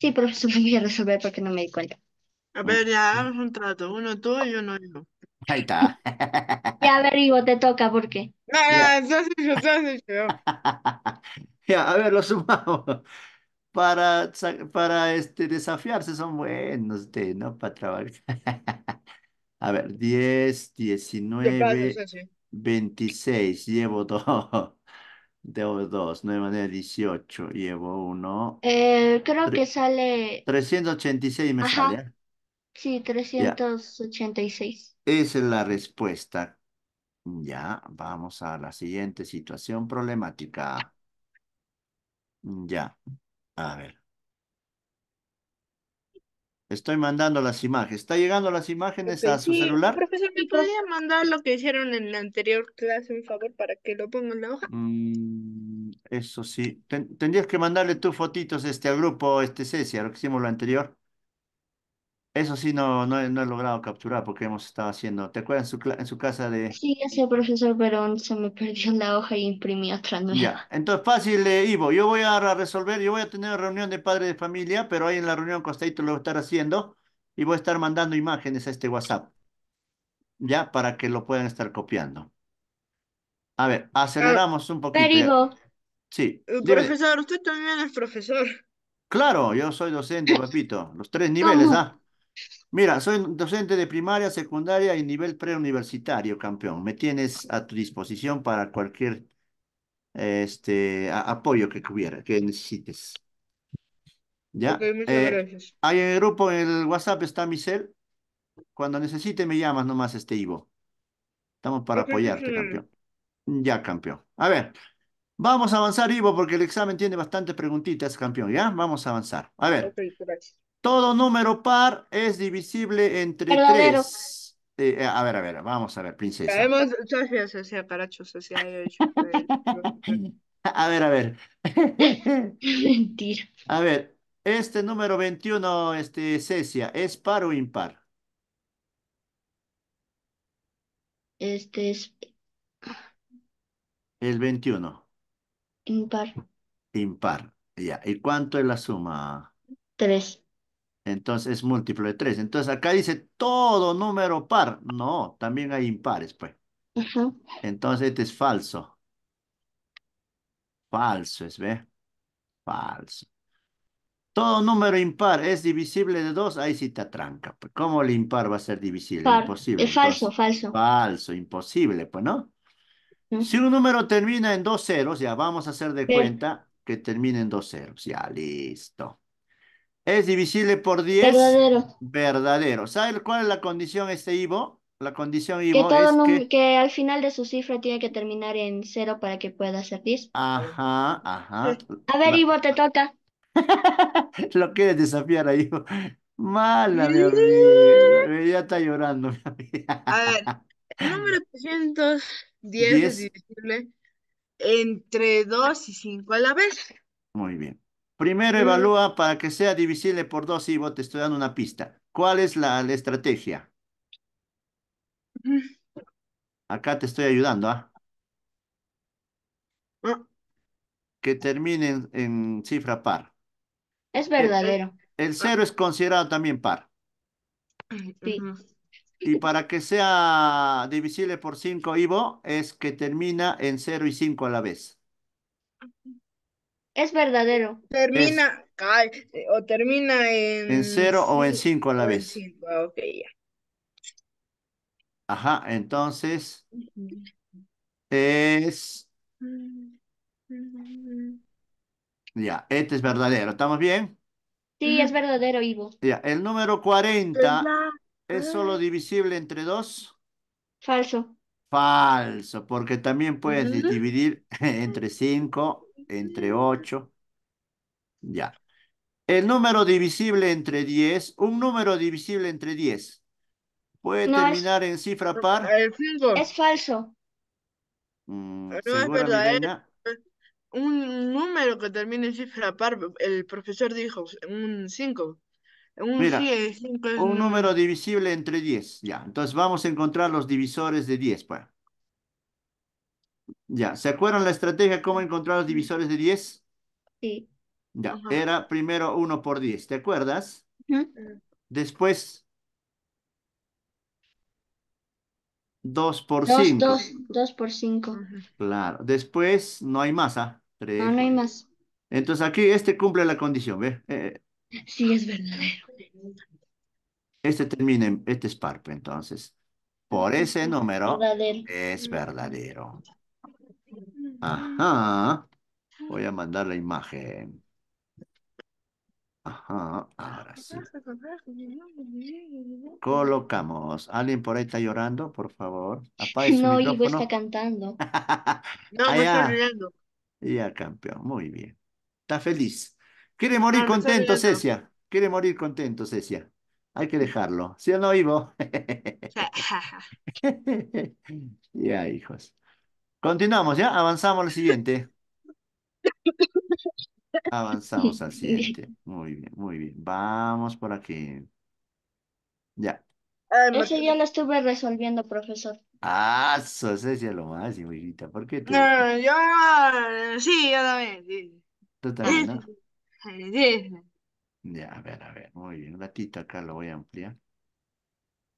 Sí, profesor, me voy a resolver porque no me di cuenta. A ver, ya hagamos un trato. Uno tú y uno yo. Ahí está. Ya averiguo, te toca, ¿por qué? No, no, eso es yo, eso yo. Ya, a ver, lo sumamos. Para, para este, desafiarse son buenos, de, ¿no? Para trabajar. A ver, 10, 19, 26. Llevo dos. Debo dos, nueve de dieciocho, Llevo uno. Eh, creo que sale. 386 me sale. ¿eh? Sí, 386. esa es la respuesta. Ya, vamos a la siguiente situación problemática. Ya, a ver. Estoy mandando las imágenes. ¿Está llegando las imágenes pues a su celular? Profesor, ¿me podría mandar lo que hicieron en la anterior clase, un favor, para que lo ponga en la hoja? Mm, eso sí. tendrías que mandarle tus fotitos este, al grupo, este Cecia, lo que hicimos lo anterior. Eso sí no, no, he, logrado capturar porque hemos estado haciendo. ¿Te acuerdas en su, casa de... Sí, ya profesor, pero se me perdió la hoja y imprimí otra nueva. Ya, entonces fácil, eh, Ivo. Yo voy a resolver, yo voy a tener reunión de padres de familia, pero ahí en la reunión costadito lo voy a estar haciendo y voy a estar mandando imágenes a este WhatsApp, ya, para que lo puedan estar copiando. A ver, ah, aceleramos un poquito. Sí, eh, Profesor, usted también es profesor. Claro, yo soy docente, papito. Los tres niveles, ¿ah? Mira, soy docente de primaria, secundaria y nivel preuniversitario, campeón. Me tienes a tu disposición para cualquier este, apoyo que hubiera, que necesites. ¿Ya? muchas eh, Ahí en el grupo, en el WhatsApp está mi Cuando necesite me llamas nomás, este Ivo. Estamos para apoyarte, campeón. Ya, campeón. A ver, vamos a avanzar, Ivo, porque el examen tiene bastantes preguntitas, campeón. ¿Ya? Vamos a avanzar. A ver. Todo número par es divisible entre tres. Eh, eh, a ver, a ver, vamos a ver, princesa. socia, caracho, socia, a ver, a ver. Mentira. A ver, este número 21, este, Cecia, ¿es par o impar? Este es... El 21. Impar. Impar, ya. ¿Y cuánto es la suma? Tres. Entonces es múltiplo de 3. Entonces acá dice todo número par. No, también hay impares, pues. Entonces este es falso. Falso es, ¿ve? Falso. Todo número impar es divisible de 2, ahí sí te tranca. Pues. ¿Cómo el impar va a ser divisible? Imposible. Es falso, falso. Falso, imposible, pues, ¿no? Si un número termina en dos ceros, ya vamos a hacer de cuenta que termina en dos ceros. Ya, listo. Es divisible por 10. Verdadero. Verdadero. ¿Sabes cuál es la condición este Ivo? La condición Ivo que, es que... al final de su cifra tiene que terminar en 0 para que pueda ser 10. Ajá, ajá. A ver, Ivo, te toca. Lo quieres desafiar a Ivo. Mala, mi amigo. Ya está llorando, mi A ver, el número 310 es divisible entre 2 y 5 a la vez. Muy bien. Primero mm. evalúa para que sea divisible por dos Ivo, te estoy dando una pista. ¿Cuál es la, estrategia? Acá te estoy ayudando, ¿ah? Mm. Que termine en, cifra par. Es verdadero. El, cero es considerado también par. Sí. Y para que sea divisible por 5, Ivo, es que termina en 0 y cinco a la vez. Es verdadero. Termina o termina en... En cero o en cinco a la vez. Cinco, ah, ok, Ajá, entonces es... Ya, este es verdadero. ¿Estamos bien? Sí, es verdadero, Ivo. Ya, el número 40 es solo ah. divisible entre dos. Falso. Falso, porque también puedes dividir entre cinco entre 8. Ya. El número divisible entre 10, un número divisible entre 10, ¿puede terminar en cifra par? Ah, es falso. Mm, no es verdad, ¿eh? Un número que termine en cifra par, el profesor dijo, un 5. Un, 5 un número divisible entre 10, ya. Entonces vamos a encontrar los divisores de 10, pues. Ya, ¿se acuerdan la estrategia cómo encontrar los divisores de 10? Sí. Ya, era primero 1 por 10, ¿te acuerdas? Después 2 por 5. 2 por 5. Claro, después no hay más, ¿ah? No, no hay más. Entonces aquí este cumple la condición, ¿ves? Eh, eh. sí, es verdadero. Este termina, este es parpe, entonces. Por ese número es verdadero. Ajá. Voy a mandar la imagen. Ajá, ahora sí. Colocamos. ¿Alguien por ahí está llorando? Por favor. no, Ivo está cantando. no, no está llorando. Ya, campeón. Muy bien. Está feliz. Quiere morir contento, Cecia. Quiere morir contento, Cecia. Hay que dejarlo. ¿Sí no, Ivo? ya, hijos. Continuamos, ¿ya? Avanzamos al siguiente. Avanzamos al siguiente. Muy bien, muy bien. Vamos por aquí. Ya. Ese ya lo estuve resolviendo, profesor. Ah, eso es lo más hijita. ¿Por qué tú? Eh, eh, sí, yo también. Tú también, ¿no? Sí. Ya, a ver, a ver. Muy bien. Un ratito acá lo voy a ampliar.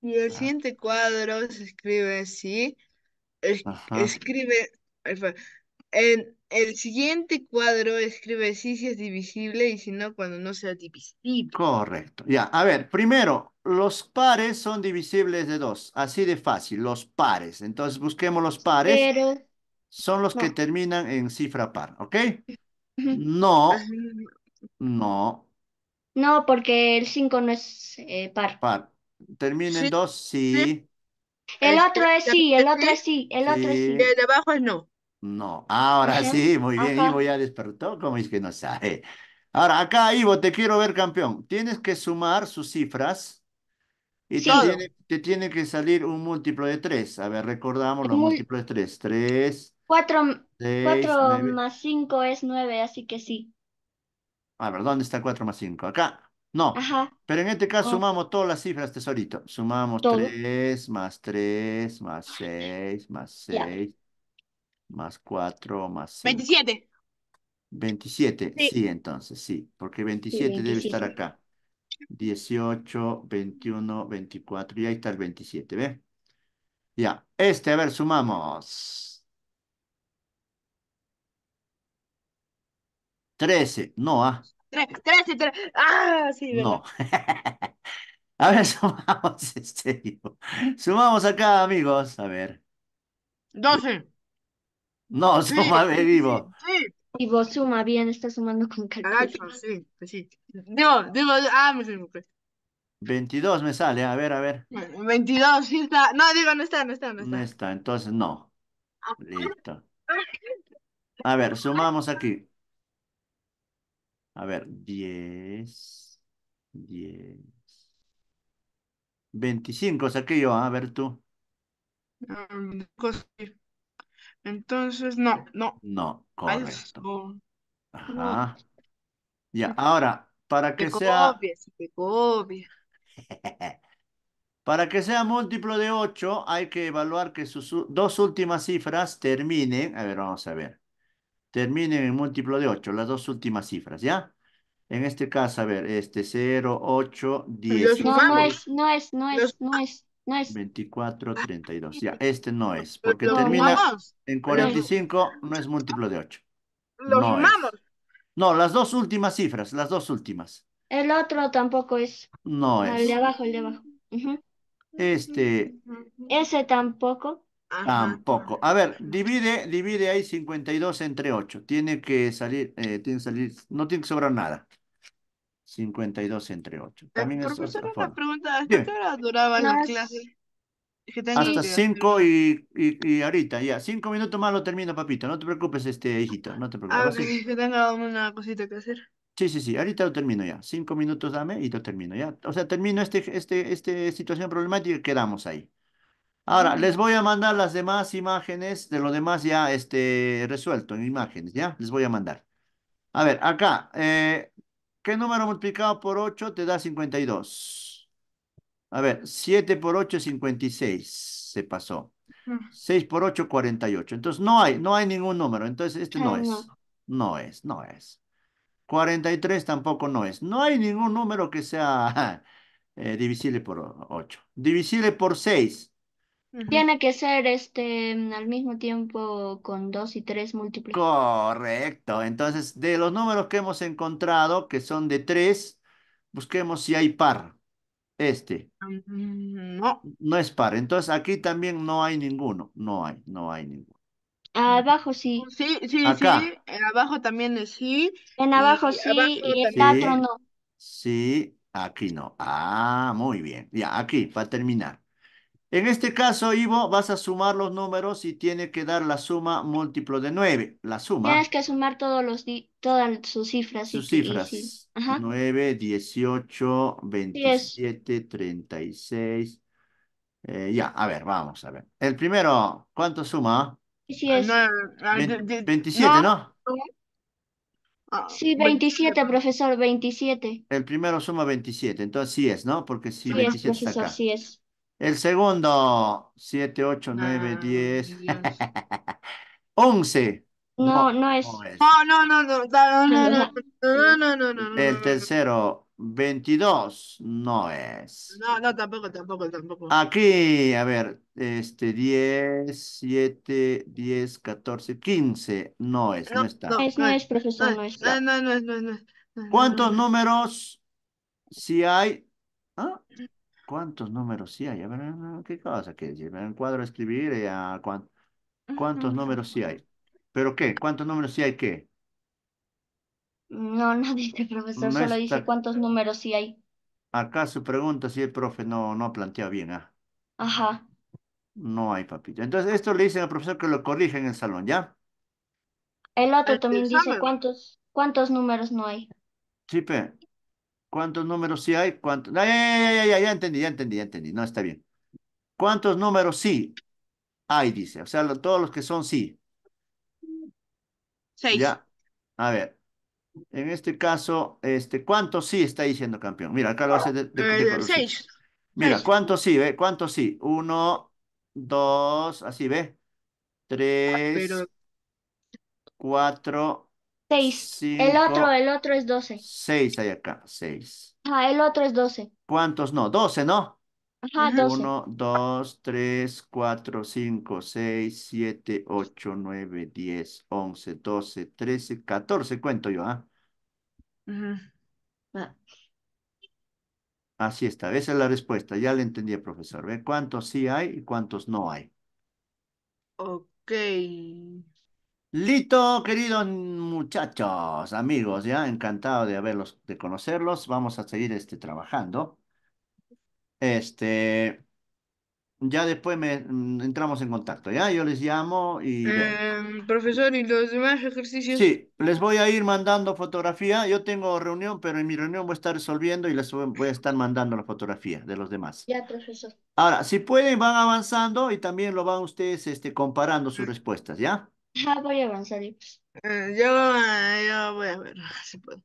Y el ah. siguiente cuadro se escribe así escribe, en el siguiente cuadro escribe si, es divisible y si no, cuando no sea divisible. Correcto. Ya, a ver, primero, los pares son divisibles de dos. Así de fácil, los pares. Entonces, busquemos los pares. Son los que terminan en cifra par, ¿ok? Ah, no, no. No, porque el 5 no es eh, par. Par. Termina en dos, sí. El otro es ¿eh? sí, el otro es sí, el otro es sí. de abajo es no. No, ahora sí, muy bien, Ivo ya despertó, como es que no sabe? Ahora, acá, Ivo, te quiero ver campeón. Tienes que sumar sus cifras y te, tiene, que salir un múltiplo de tres. A ver, recordamos los múltiplos de tres. Tres, cuatro, más cinco es nueve, así que sí. A ver, ¿dónde está cuatro más cinco? Acá. No, Ajá. pero en este caso oh. sumamos todas las cifras, tesorito. Sumamos 3 más 3 más 6 más 6 más 4 más 6. 27. 27, sí. entonces, sí, porque 27, debe estar acá. 18, 21, 24, y ahí está el 27, ¿ve? Ya, este, a ver, sumamos. 13, no, ah. ¡Ah! Sí, No. A ver, sumamos este. Tipo. Sumamos acá, amigos. A ver. 12. No, suma súmame vivo. Sí, Vivo suma bien, está sumando con calculadora. sí, pues sí. Digo, digo, ah, me sumo. Pues. 22 me sale, a ver, a ver. 22, sí está. No, digo, no está, no está, no está. No está, entonces no. Ah, Listo. A ver, sumamos aquí. A ver, 10, 10. 25 saqué yo, a ver tú. Entonces, no, no. No, correcto. Ajá. Ya, ahora, para que sea... Para que sea múltiplo de 8, hay que evaluar que sus dos últimas cifras terminen. A ver, vamos a ver terminen en múltiplo de 8, las dos últimas cifras, ¿ya? En este caso, a ver, este 0, 8, 10. No, no es, no es, no es, no es. No es. 24, 32. Ya, este no es. Porque termina en 45, no es múltiplo de 8. Lo no No, las dos últimas cifras, las dos últimas. El otro tampoco es. No, es. El de abajo, el de abajo. Este. Ese tampoco. Tampoco. A ver, divide, divide ahí 52 entre 8. Tiene que salir, eh, tiene que salir, no tiene que sobrar nada. 52 entre 8. También es una pregunta, qué hora duraba la clase? hasta 5 y, ahorita, ya. 5 minutos más lo termino, papito. No te preocupes, este hijito, no te preocupes. Ah, sí. que una cosita que hacer. Sí, sí, sí, ahorita lo termino ya. 5 minutos dame y lo termino ya. O sea, termino esta este, este situación problemática y quedamos ahí. Ahora, les voy a mandar las demás imágenes, de lo demás ya este, resuelto en imágenes, ¿ya? Les voy a mandar. A ver, acá, eh, ¿qué número multiplicado por 8 te da 52? A ver, 7 por 8 es 56, se pasó. 6 mm. por 8, es 48. Entonces, no hay, no hay ningún número. Entonces, este no, no es. No es, no es. 43 tampoco no es. No hay ningún número que sea eh, divisible por 8. Divisible por 6. Tiene que ser este mm, al mismo tiempo con dos y tres múltiples. Correcto. Entonces, de los números que hemos encontrado, que son de tres, busquemos si hay par. Este. Mm, no. No es par. Entonces, aquí también no hay ninguno. No hay, no hay ninguno. Ah, abajo oh, sí. Sí, sí, sí. En eh, abajo también es sí. En abajo sí y el cuatro no. Sí, aquí no. Ah, muy bien. Ya, aquí, para terminar. En este caso, Ivo, vas a sumar los números y tiene que dar la suma múltiplo de 9. La suma. Tienes que sumar todos los todas sus cifras. Sus cifras. Ajá. 9, 18, 27, 36. ya, a ver, vamos a ver. El primero, ¿cuánto suma? Sí es. 27, ¿no? Sí, 27, profesor, 27. El primero suma 27, entonces sí es, ¿no? Porque sí, 27 es. El segundo, 7, 8, 9, 10. 11. No, no es. No, no, no, no, no, no, no, no, no, El tercero, 22, no es. No, no, tampoco, tampoco, tampoco. Aquí, a ver, este, 10, 7, 10, 14, 15, no es, no, está. No es, no es, profesor, no es. No, no, no, no, no. ¿Cuántos números si hay? ¿Ah? ¿Cuántos números sí hay? A ver, eh, ¿qué cosa? Que en el cuadro escribir, a ¿cuántos, cuántos números sí hay? ¿Pero qué? ¿Cuántos números sí hay qué? No, no dice profesor, solo dice cuántos números sí hay. Acá su pregunta, si el profe no, no ha planteado bien, ¿ah? Ajá. No hay papito. Entonces, esto le dicen al profesor que lo corrija en el salón, ¿ya? El otro también dice cuántos, cuántos números no hay. Sí, pero ¿Cuántos números sí hay? ¿Cuántos? Ya, ya, ya, ya, ya entendí, ya entendí, ya entendí. No, está bien. ¿Cuántos números sí hay? Dice. O sea, todos los que son sí. Seis. Ya. A ver. En este caso, este, ¿cuántos sí está diciendo campeón? Mira, acá lo hace de, eh, seis. Mira, ¿cuántos sí? ¿Ve? ¿Cuántos sí? Uno, dos, así, ¿ve? Ah, Tres, cuatro, 6. El otro, el otro es 12. 6 hay acá, 6. Ajá, el otro es 12. ¿Cuántos no? 12, ¿no? Ajá, 1, 2, 3, 4, 5, 6, 7, 8, 9, 10, 11, 12, 13, 14, cuento yo, ¿ah? Ajá. Ah. Así está, esa es la respuesta, ya la entendí, profesor. ¿Ve cuántos sí hay y cuántos no hay? Ok. Listo, queridos muchachos, amigos, ya encantado de haberlos, de conocerlos. Vamos a seguir este, trabajando. Este, ya después me, mm, entramos en contacto, ¿ya? Yo les llamo y... Em, profesor, ¿y los demás ejercicios? Sí, les voy a ir mandando fotografía. Yo tengo reunión, pero en mi reunión voy a estar resolviendo y les voy a estar mandando la fotografía de los demás. Ya, profesor. Ahora, si pueden, van avanzando y también lo van ustedes este, comparando sus respuestas, ¿ya? voy a avanzar. Yo, eh, eh, yo voy a ver si puedo.